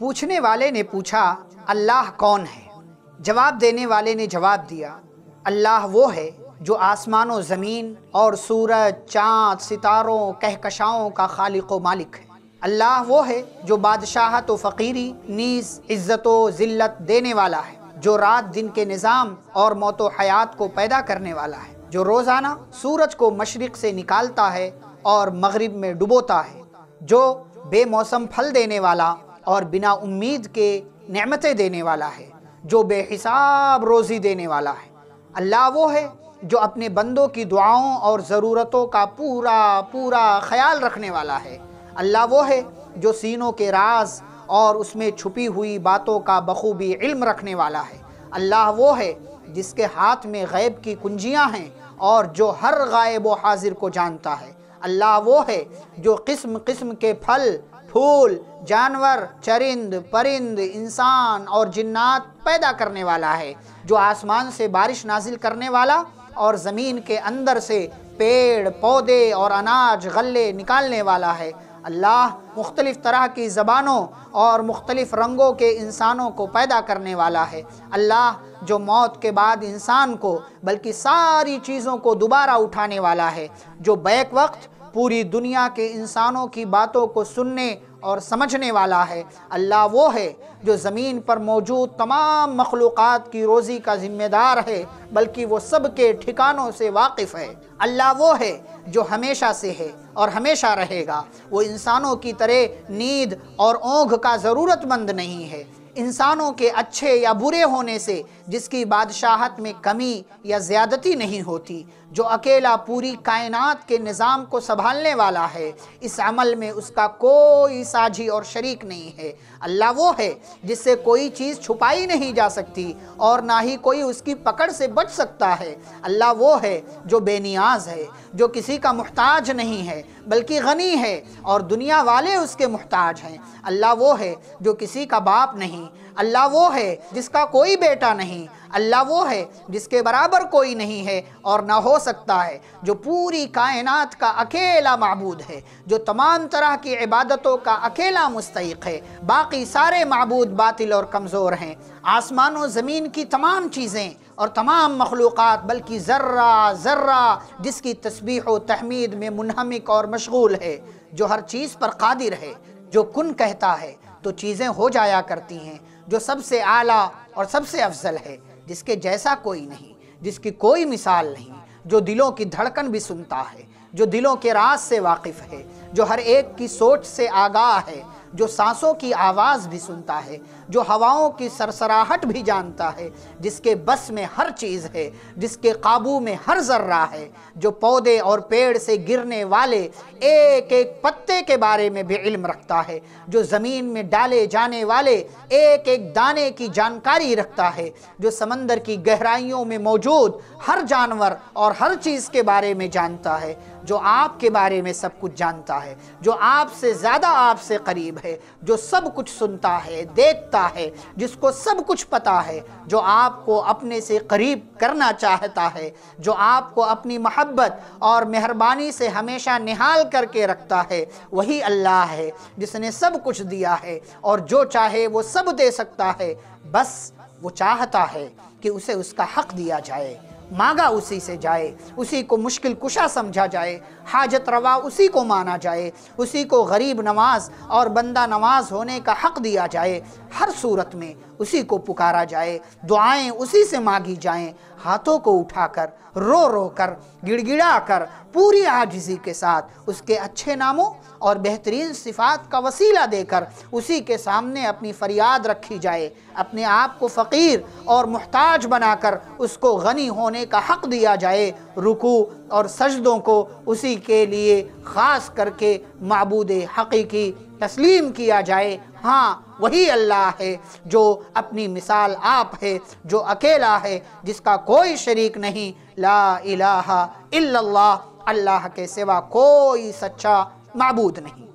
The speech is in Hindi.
पूछने वाले ने पूछा अल्लाह कौन है जवाब देने वाले ने जवाब दिया अल्लाह वो है जो आसमान ज़मीन और सूरज चाँद सितारों कहकशाओं का खालिक व मालिक है अल्लाह वो है जो बादशाहत फ़कीरी नीज़ इज़्ज़त व ज़िल्लत देने वाला है जो रात दिन के निज़ाम और मौत व हयात को पैदा करने वाला है जो रोज़ाना सूरज को मशरक़ से निकालता है और मगरब में डुबोता है जो बेमौसम फल देने वाला और बिना उम्मीद के नमतें देने वाला है जो बेहिसाब रोज़ी देने वाला है अल्लाह वो है जो अपने बंदों की दुआओं और ज़रूरतों का पूरा पूरा ख्याल रखने वाला है अल्लाह वो है जो सीनों के राज और उसमें छुपी हुई बातों का बखूबी इल्म रखने वाला है अल्लाह वो है जिसके हाथ में गैब की कुंजियां हैं और जो हर गायब व हाजिर को जानता है अल्लाह वो है जो किस्म किस्म के फल फूल जानवर चरिंद परिंद इंसान और जिन्नात पैदा करने वाला है जो आसमान से बारिश नाजिल करने वाला और ज़मीन के अंदर से पेड़ पौधे और अनाज गले निकालने वाला है अल्लाह मुख्तलिफ़ तरह की ज़बानों और मुख्तलिफ़ रंगों के इंसानों को पैदा करने वाला है अल्लाह जो मौत के बाद इंसान को बल्कि सारी चीज़ों को दोबारा उठाने वाला है जो बैक वक्त पूरी दुनिया के इंसानों की बातों को सुनने और समझने वाला है अल्लाह वो है जो ज़मीन पर मौजूद तमाम मखलूक़ की रोज़ी का ज़िम्मेदार है बल्कि वो सब के ठिकानों से वाकिफ़ है अल्लाह वो है जो हमेशा से है और हमेशा रहेगा वो इंसानों की तरह नींद और ओंघ का ज़रूरतमंद नहीं है इंसानों के अच्छे या बुरे होने से जिसकी बादशाहत में कमी या ज़्यादती नहीं होती जो अकेला पूरी कायनात के निज़ाम को संभालने वाला है इस अमल में उसका कोई साझी और शरीक नहीं है अल्लाह वो है जिससे कोई चीज़ छुपाई नहीं जा सकती और ना ही कोई उसकी पकड़ से बच सकता है अल्लाह वो है जो बेनियाज है जो किसी का मुहताज नहीं है बल्कि गनी है और दुनिया वाले उसके मुहताज हैं अल्लाह वो है जो किसी का बाप नहीं अल्लाह वो है जिसका कोई बेटा नहीं अल्लाह वो है जिसके बराबर कोई नहीं है और ना हो सकता है जो पूरी कायनात का अकेला मबूद है जो तमाम तरह की इबादतों का अकेला मुस्तक है बाकी सारे मबूद बातिल और कमज़ोर हैं आसमान और ज़मीन की तमाम चीज़ें और तमाम मखलूक़ बल्कि ज़र्रा ज़र्रा जिसकी तस्वीर व तहमीद में मुनहमिक और मशगूल है जो हर चीज़ पर कादिर है जो कन कहता है तो चीज़ें हो जाया करती हैं जो सबसे आला और सबसे अफजल है जिसके जैसा कोई नहीं जिसकी कोई मिसाल नहीं जो दिलों की धड़कन भी सुनता है जो दिलों के राज से वाकिफ़ है जो हर एक की सोच से आगाह है जो सांसों की आवाज़ भी सुनता है जो हवाओं की सरसराहट भी जानता है जिसके बस में हर चीज़ है जिसके काबू में हर जर्रा है जो पौधे और पेड़ से गिरने वाले एक एक पत्ते के बारे में भी इल्म रखता है जो ज़मीन में डाले जाने वाले एक एक दाने की जानकारी रखता है जो समंदर की गहराइयों में मौजूद हर जानवर और हर चीज़ के बारे में जानता है जो आपके बारे में सब कुछ जानता है जो आपसे ज़्यादा आपसे करीब है जो सब कुछ सुनता है देखता है जिसको सब कुछ पता है जो आपको अपने से करीब करना चाहता है जो आपको अपनी महब्बत और मेहरबानी से हमेशा निहाल करके रखता है वही अल्लाह है जिसने सब कुछ दिया है और जो चाहे वो सब दे सकता है बस वो चाहता है कि उसे उसका हक दिया जाए मांगा उसी से जाए उसी को मुश्किल कुशा समझा जाए हाजत रवा उसी को माना जाए उसी को गरीब नमाज और बंदा नमाज होने का हक़ दिया जाए हर सूरत में उसी को पुकारा जाए दुआएं उसी से मांगी जाएं हाथों को उठाकर रो रो कर गिड़गिड़ा कर पूरी आजिजी के साथ उसके अच्छे नामों और बेहतरीन सिफात का वसीला देकर उसी के सामने अपनी फरियाद रखी जाए अपने आप को फ़कीर और मुहताज बनाकर उसको गनी होने का हक़ दिया जाए रुकू और सजदों को उसी के लिए ख़ास करके मबूद हकीकी तस्लीम किया जाए हाँ वही अल्लाह है जो अपनी मिसाल आप है जो अकेला है जिसका कोई शरीक नहीं ला इलाहा इल्लल्लाह अल्लाह के सिवा कोई सच्चा मबूद नहीं